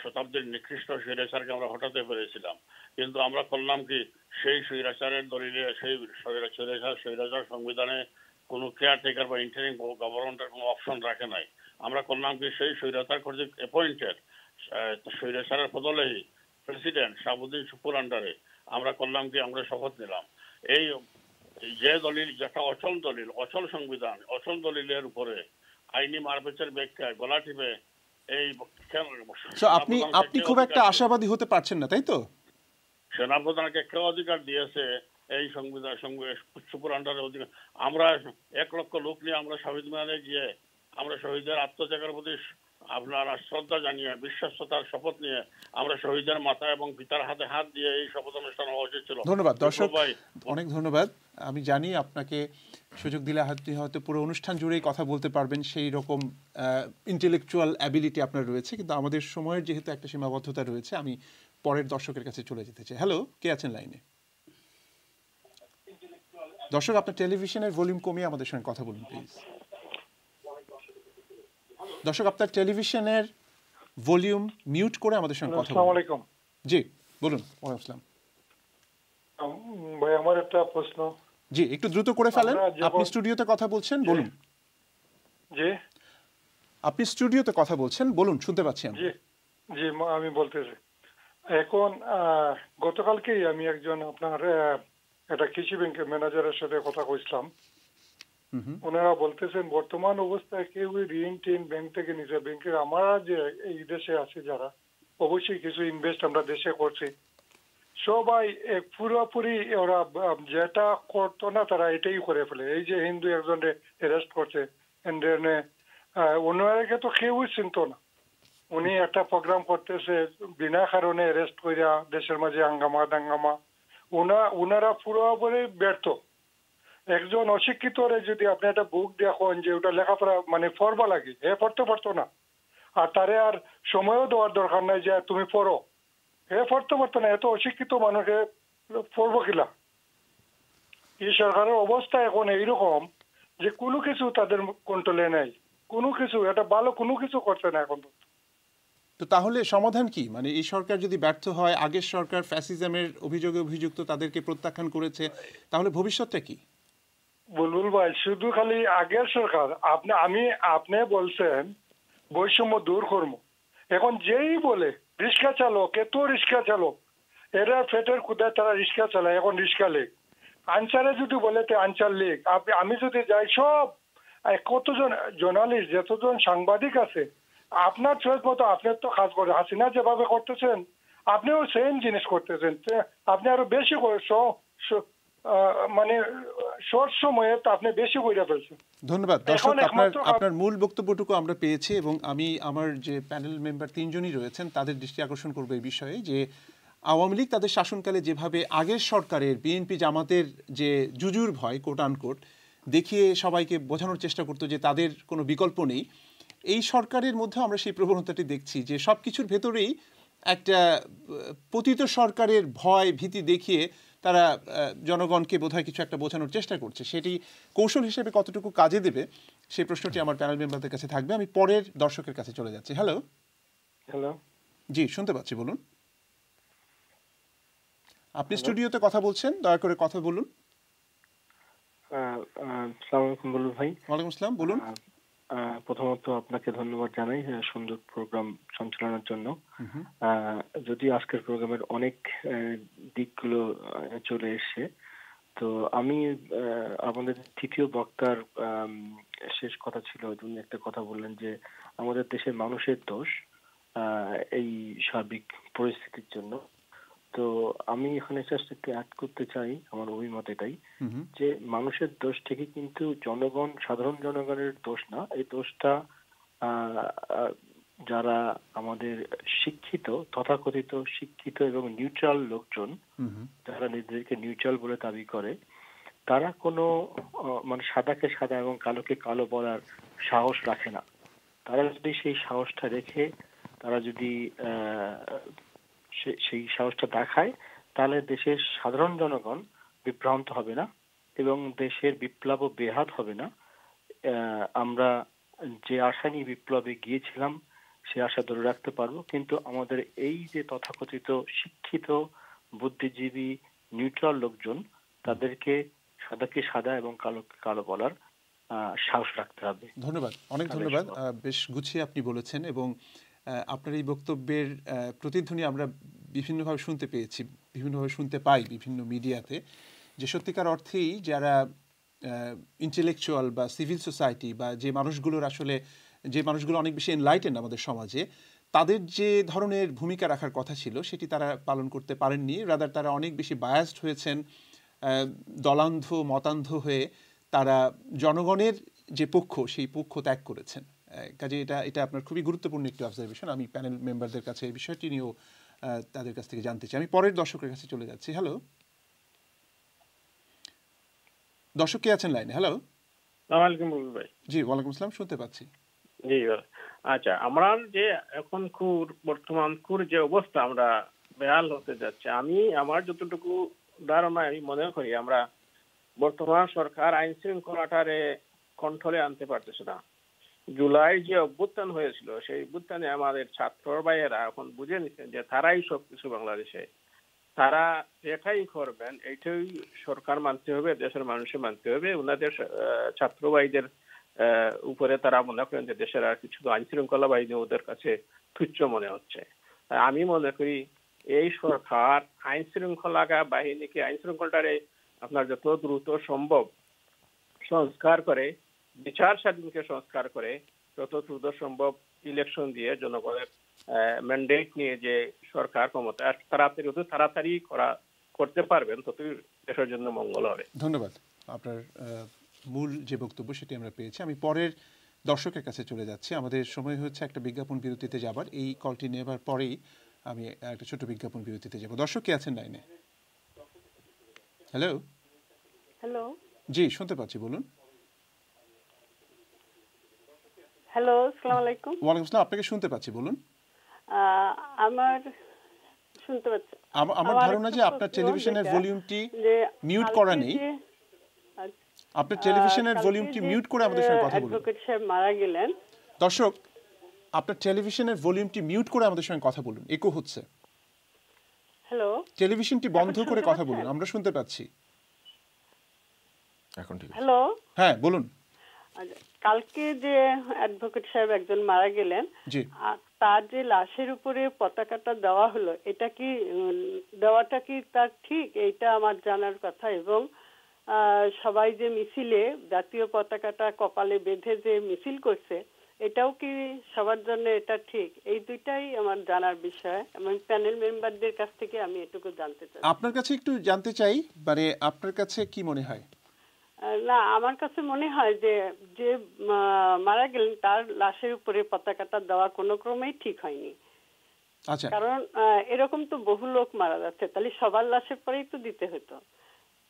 শতাব্দীর নিকৃষ্ট স্বৈরাচারকে আমরা হটাতে পেরেছিলাম কিন্তু আমরা করলাম কি সেই স্বৈরাচারের দলিলে সেই স্বৈরাচার স্বৈরাচার সংবিধানে কোনো কেয়ারটেকার বা ইন্টারিং গভর্নমেন্টের কোনো অপশন রাখে নাই আমরা করলাম কি সেই স্বৈরাচার কর্তৃক অ্যাপয়েন্টেড স্বৈরাচারের বদলেই প্রেসিডেন্ট শাহাবুদ্দিন সুপুর আন্ডারে আমরা করলাম কি আমরা শপথ নিলাম এই যে দলিল যেটা অচল দলিল অচল সংবিধান অচল দলিলের উপরে আইনি মারপেচের ব্যাখ্যায় গলা টিপে এই আপনি আপনি খুব একটা আশাবাদী হতে পারছেন না তাই তো সেনাপ্রধানকে কেউ অধিকার দিয়েছে এই সংবিধান সুপুরান্ডার অধিকার আমরা এক লক্ষ লোক নিয়ে আমরা সংবিধানে গিয়ে আমরা শহীদের আত্মত্যাগের প্রতি আপনারা শ্রদ্ধা জানিয়ে বিশ্বস্ততার শপথ নিয়ে আমরা শহীদের মাথা এবং পিতার হাতে হাত দিয়ে এই শপথ অনুষ্ঠান হওয়া উচিত ছিল ধন্যবাদ দর্শক ভাই অনেক ধন্যবাদ আমি জানি আপনাকে সুযোগ দিলে হয়তো পুরো অনুষ্ঠান জুড়েই কথা বলতে পারবেন সেই রকম ইন্টেলেকচুয়াল অ্যাবিলিটি আপনার রয়েছে কিন্তু আমাদের সময়ের যেহেতু একটা সীমাবদ্ধতা রয়েছে আমি পরের দর্শকের কাছে চলে যেতে চাই হ্যালো কে আছেন লাইনে দর্শক আপনার টেলিভিশনের ভলিউম কমিয়ে আমাদের সঙ্গে কথা বলুন প্লিজ দর্শক আপনার টেলিভিশনের ভলিউম মিউট করে আমাদের সঙ্গে কথা বলুন জি বলুন ওয়ালাইকুম আসসালাম ভাই আমার একটা প্রশ্ন জি একটু দ্রুত করে ফেলেন আপনি স্টুডিওতে কথা বলছেন বলুন জি আপনি স্টুডিওতে কথা বলছেন বলুন শুনতে পাচ্ছি আমি জি আমি বলতেছি এখন গতকালকেই আমি একজন আপনার একটা কৃষি ব্যাংকের ম্যানেজারের সাথে কথা কইছিলাম ওনারা বলতেছেন বর্তমান অবস্থায় কেউ ঋণ ব্যাংক থেকে নিজে ব্যাংকের আমরা যে এই দেশে আছে যারা অবশ্যই কিছু ইনভেস্ট আমরা দেশে করছি সবাই পুরোপুরি ওরা যেটা করতো না তারা এটাই করে ফেলে এই যে হিন্দু একজন অ্যারেস্ট করছে অন্যকে তো কেউ চিনত না উনি একটা প্রোগ্রাম করতেছে বিনা কারণে অ্যারেস্ট করিয়া দেশের মাঝে হাঙ্গামা দাঙ্গামা ওনা ওনারা পুরোপুরি ব্যর্থ একজন অশিক্ষিত যদি আপনি একটা বুক দেখুন যে ওটা লেখাপড়া মানে পড়বা লাগে হে পড়তে পারতো না আর তারে আর সময়ও দেওয়ার দরকার নাই যে তুমি পড়ো হে পড়তে পারতো না এত অশিক্ষিত মানুষে পড়বো কিলা এই সরকারের অবস্থা এখন এইরকম যে কোনো কিছু তাদের কন্ট্রোলে নেই কোনো কিছু এটা ভালো কোনো কিছু করছে না এখন তো তাহলে সমাধান কি মানে এই সরকার যদি ব্যর্থ হয় আগের সরকার ফ্যাসিজমের অভিযোগে অভিযুক্ত তাদেরকে প্রত্যাখ্যান করেছে তাহলে ভবিষ্যৎটা কি বলবুল ভাই শুধু খালি আগের সরকার আপনি আমি আপনি বলছেন বৈষম্য দূর করম এখন যেই বলে রিক্সা চালক এত রিক্সা চালক এরা ফেটের কুদায় তারা রিক্সা চালায় এখন রিক্সা লেগ আনসারে যদি বলে তো আনসার লেগ আমি যদি যাই সব কতজন জার্নালিস্ট যতজন সাংবাদিক আছে আপনার চয়েস মতো আপনার তো কাজ করে হাসিনা যেভাবে করতেছেন আপনিও সেম জিনিস করতেছেন আপনি আরো বেশি করে মানে শর্ট সময়ে তো আপনি বেশি কইরা ফেলছেন ধন্যবাদ দর্শক আপনার আপনার মূল বক্তব্যটুকু আমরা পেয়েছি এবং আমি আমার যে প্যানেল মেম্বার তিনজনই রয়েছেন তাদের দৃষ্টি আকর্ষণ করবো এই বিষয়ে যে আওয়ামী লীগ তাদের শাসনকালে যেভাবে আগের সরকারের বিএনপি জামাতের যে জুজুর ভয় কোট আনকোট দেখিয়ে সবাইকে বোঝানোর চেষ্টা করতো যে তাদের কোনো বিকল্প নেই এই সরকারের মধ্যে আমরা সেই প্রবণতাটি দেখছি যে সব কিছুর ভেতরেই একটা পতিত সরকারের ভয় ভীতি দেখিয়ে তারা জনগণকে বোধহয় কিছু একটা বোঝানোর চেষ্টা করছে সেটি কৌশল হিসেবে কতটুকু কাজে দেবে সেই প্রশ্নটি আমার প্যানেল মেম্বারদের কাছে থাকবে আমি পরের দর্শকের কাছে চলে যাচ্ছি হ্যালো হ্যালো জি শুনতে পাচ্ছি বলুন আপনি স্টুডিওতে কথা বলছেন দয়া করে কথা বলুন আসসালামু আলাইকুম বলুন ভাই ওয়ালাইকুম আসসালাম বলুন প্রথমত আপনাকে ধন্যবাদ জানাই সুন্দর প্রোগ্রাম সঞ্চালনার জন্য যদি আজকের প্রোগ্রামের অনেক দিকগুলো চলে এসছে তো আমি আমাদের তৃতীয় বক্তার শেষ কথা ছিল উনি একটা কথা বললেন যে আমাদের দেশের মানুষের দোষ এই সার্বিক পরিস্থিতির জন্য তো আমি এখানে জাস্ট একটু অ্যাড করতে চাই আমার অভিমত এটাই যে মানুষের দোষ থেকে কিন্তু জনগণ সাধারণ জনগণের দোষ না এই দোষটা যারা আমাদের শিক্ষিত তথাকথিত শিক্ষিত এবং নিউট্রাল লোকজন যারা নিজেদেরকে নিউট্রাল বলে দাবি করে তারা কোনো মানে সাদাকে সাদা এবং কালোকে কালো বলার সাহস রাখে না তারা যদি সেই সাহসটা রেখে তারা যদি সেই সাহসটা দেখায় তাহলে দেশের সাধারণ জনগণ বিভ্রান্ত হবে না এবং দেশের বিপ্লব বেহাত হবে না আমরা যে আশা নিয়ে বিপ্লবে গিয়েছিলাম সে আশা ধরে রাখতে পারবো কিন্তু আমাদের এই যে তথাকথিত শিক্ষিত বুদ্ধিজীবী নিউট্রাল লোকজন তাদেরকে সাদাকে সাদা এবং কালো কালো বলার সাহস রাখতে হবে ধন্যবাদ অনেক ধন্যবাদ বেশ গুছিয়ে আপনি বলেছেন এবং আপনার এই বক্তব্যের প্রতিধ্বনি আমরা বিভিন্নভাবে শুনতে পেয়েছি বিভিন্নভাবে শুনতে পাই বিভিন্ন মিডিয়াতে যে সত্যিকার অর্থেই যারা ইন্টেলেকচুয়াল বা সিভিল সোসাইটি বা যে মানুষগুলোর আসলে যে মানুষগুলো অনেক বেশি এনলাইটেন আমাদের সমাজে তাদের যে ধরনের ভূমিকা রাখার কথা ছিল সেটি তারা পালন করতে পারেননি রাদার তারা অনেক বেশি বায়াসড হয়েছেন দলান্ধ মতান্ধ হয়ে তারা জনগণের যে পক্ষ সেই পক্ষ ত্যাগ করেছেন কাজে এটা এটা আপনার খুবই গুরুত্বপূর্ণ একটি অবজারভেশন আমি প্যানেল মেম্বারদের কাছে এই বিষয়টি নিয়েও তাদের কাছ থেকে জানতে চাই আমি পরের দর্শকের কাছে চলে যাচ্ছি হ্যালো দর্শক কে আছেন লাইনে হ্যালো আলাইকুম ভাই জি ওয়ালাইকুম আসসালাম শুনতে পাচ্ছি জি আচ্ছা আমরা যে এখন খুব বর্তমান খুব যে অবস্থা আমরা বেহাল হতে যাচ্ছে আমি আমার যতটুকু ধারণা আমি মনে করি আমরা বর্তমান সরকার আইন শৃঙ্খলাটারে কন্ট্রোলে আনতে পারতেছে না জুলাই যে অভ্যুত্থান হয়েছিল সেই অভ্যুত্থানে আমাদের ছাত্র ভাইয়েরা এখন বুঝে নিচ্ছেন যে তারাই সবকিছু বাংলাদেশে তারা যেটাই করবেন এইটাই সরকার মানতে হবে দেশের মানুষে মানতে হবে ওনাদের ছাত্র ভাইদের উপরে তারা মনে করেন যে দেশের আর কিছু আইন শৃঙ্খলা বাহিনী ওদের কাছে তুচ্ছ মনে হচ্ছে আমি মনে করি এই সরকার আইন শৃঙ্খলা বাহিনীকে আইন শৃঙ্খলাটারে আপনার যত দ্রুত সম্ভব সংস্কার করে বিচার স্বাধীনকে সংস্কার করে যত দ্রুত সম্ভব ইলেকশন দিয়ে জনগণের ম্যান্ডেট নিয়ে যে সরকার ক্ষমতা তাড়াতাড়ি অত তাড়াতাড়ি করা করতে পারবেন ততই দেশের জন্য মঙ্গল হবে ধন্যবাদ আপনার মূল যে বক্তব্য সেটি আমরা পেয়েছি আমি পরের দর্শকের কাছে চলে যাচ্ছি আমাদের সময় হচ্ছে একটা বিজ্ঞাপন বিরতিতে যাবার এই কলটি নেবার পরেই আমি একটা ছোট বিজ্ঞাপন বিরতিতে যাব দর্শক কে আছেন লাইনে হ্যালো হ্যালো জি শুনতে পাচ্ছি বলুন হ্যালো আসসালামু আলাইকুম আলাইকুম আসসালাম আপনাকে শুনতে পাচ্ছি বলুন আমার শুনতে পাচ্ছি আমার ধারণা যে আপনার টেলিভিশনের ভলিউমটি মিউট করা নেই আপনার টেলিভিশনের ভলিউমটি মিউট করে আমাদের সঙ্গে কথা বলুন অ্যাডভোকেট সাহেব মারা গেলেন দর্শক আপনার টেলিভিশনের ভলিউমটি মিউট করে আমাদের সঙ্গে কথা বলুন ইকো হচ্ছে হ্যালো টেলিভিশনটি বন্ধ করে কথা বলুন আমরা শুনতে পাচ্ছি এখন ঠিক হ্যালো হ্যাঁ বলুন আচ্ছা, কালকে যে অ্যাডভোকেট সাহেব একজন মারা গেলেন তার যে লাশের উপরে পতাকাটা দেওয়া হলো এটা কি দেওয়াটা কি তার ঠিক এইটা আমার জানার কথা এবং সবাই যে মিছিলে জাতীয় পতাকাটা কপালে বেঁধে যে মিছিল করছে এটাও কি সবার জন্য এটা ঠিক এই দুইটাই আমার জানার বিষয় এবং প্যানেল মেম্বারদের কাছ থেকে আমি এটুকু জানতে চাই আপনার কাছে একটু জানতে চাই মানে আপনার কাছে কি মনে হয় না আমার কাছে মনে হয় যে যে মারা গেলেন তার লাশের উপরে পতাকাটা দেওয়া কোনো ক্রমেই ঠিক হয়নি আচ্ছা। কারণ এরকম তো বহু লোক মারা যাচ্ছে তাহলে সবার লাশের পরেই তো দিতে হতো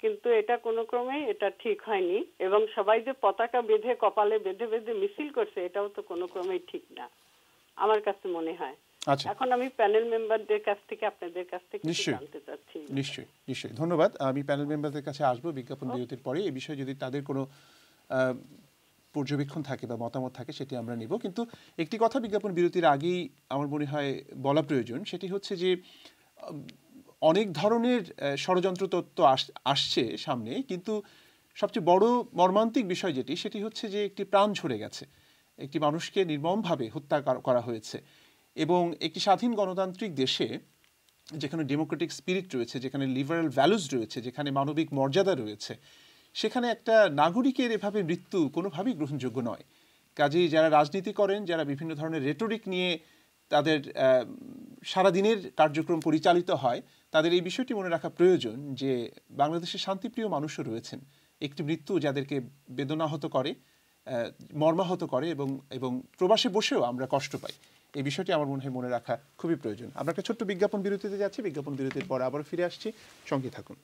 কিন্তু এটা কোনো ক্রমেই এটা ঠিক হয়নি এবং সবাই যে পতাকা বেঁধে কপালে বেঁধে বেঁধে মিছিল করছে এটাও তো কোনো ক্রমেই ঠিক না আমার কাছে মনে হয় আচ্ছা। এখন আমি প্যানেল মেম্বারদের কাছ থেকে আপনাদের কাছ থেকে নিশ্চয়ই নিশ্চয়ই ধন্যবাদ আমি প্যানেল মেম্বারদের কাছে আসবো বিজ্ঞাপন বিরতির পরে এই বিষয়ে যদি তাদের কোনো পর্যবেক্ষণ থাকে বা মতামত থাকে সেটি আমরা নিব কিন্তু একটি কথা বিজ্ঞাপন বিরতির আগেই আমার মনে হয় বলা প্রয়োজন সেটি হচ্ছে যে অনেক ধরনের ষড়যন্ত্র তত্ত্ব আসছে সামনে কিন্তু সবচেয়ে বড় মর্মান্তিক বিষয় যেটি সেটি হচ্ছে যে একটি প্রাণ ঝরে গেছে একটি মানুষকে নির্মমভাবে হত্যা করা হয়েছে এবং একটি স্বাধীন গণতান্ত্রিক দেশে যেখানে ডেমোক্রেটিক স্পিরিট রয়েছে যেখানে লিবারাল ভ্যালুজ রয়েছে যেখানে মানবিক মর্যাদা রয়েছে সেখানে একটা নাগরিকের এভাবে মৃত্যু কোনোভাবেই গ্রহণযোগ্য নয় কাজেই যারা রাজনীতি করেন যারা বিভিন্ন ধরনের রেটরিক নিয়ে তাদের সারাদিনের কার্যক্রম পরিচালিত হয় তাদের এই বিষয়টি মনে রাখা প্রয়োজন যে বাংলাদেশের শান্তিপ্রিয় মানুষও রয়েছেন একটি মৃত্যু যাদেরকে বেদনাহত করে মর্মাহত করে এবং এবং প্রবাসে বসেও আমরা কষ্ট পাই এই বিষয়টি আমার মনে হয় মনে রাখা খুবই প্রয়োজন আমরা একটা ছোট্ট বিজ্ঞাপন বিরতিতে যাচ্ছি বিজ্ঞাপন বিরতির পর আবার ফিরে আসছি সঙ্গে থাকুন